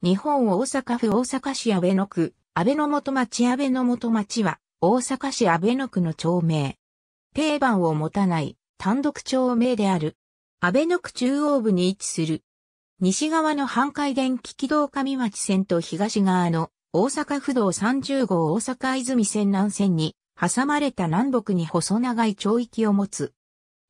日本大阪府大阪市阿倍野区、阿倍野元町阿倍野元町は、大阪市阿倍野区の町名。定番を持たない、単独町名である。阿倍野区中央部に位置する。西側の半海電気軌道上町線と東側の大阪府道30号大阪泉線南線に挟まれた南北に細長い町域を持つ。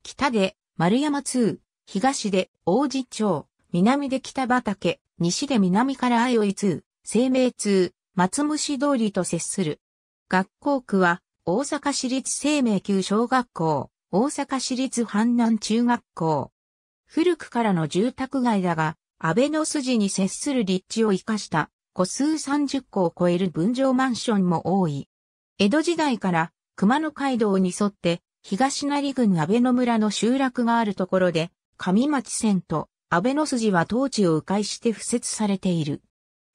北で丸山通、東で王子町、南で北畑、西で南から相い通、生命通、松虫通りと接する。学校区は、大阪市立生命級小学校、大阪市立阪南中学校。古くからの住宅街だが、安倍の筋に接する立地を生かした、個数30個を超える分譲マンションも多い。江戸時代から、熊野街道に沿って、東成郡安倍野村の集落があるところで、上町線と安倍の筋は統治を迂回して付設されている。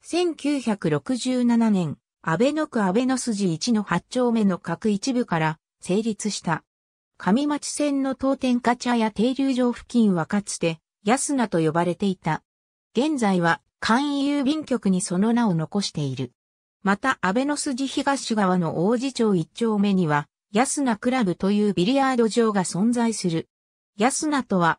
1967年、安倍の区安倍の筋1の8丁目の各一部から成立した。上町線の東天価茶屋停留場付近はかつて、安名と呼ばれていた。現在は、簡易郵便局にその名を残している。また、安倍の筋東側の王子町1丁目には、安名クラブというビリヤード場が存在する。安名とは、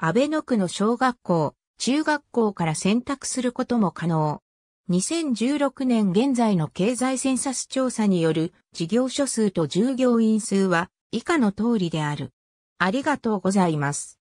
安倍野区の小学校、中学校から選択することも可能。2016年現在の経済センサス調査による事業所数と従業員数は以下の通りである。ありがとうございます。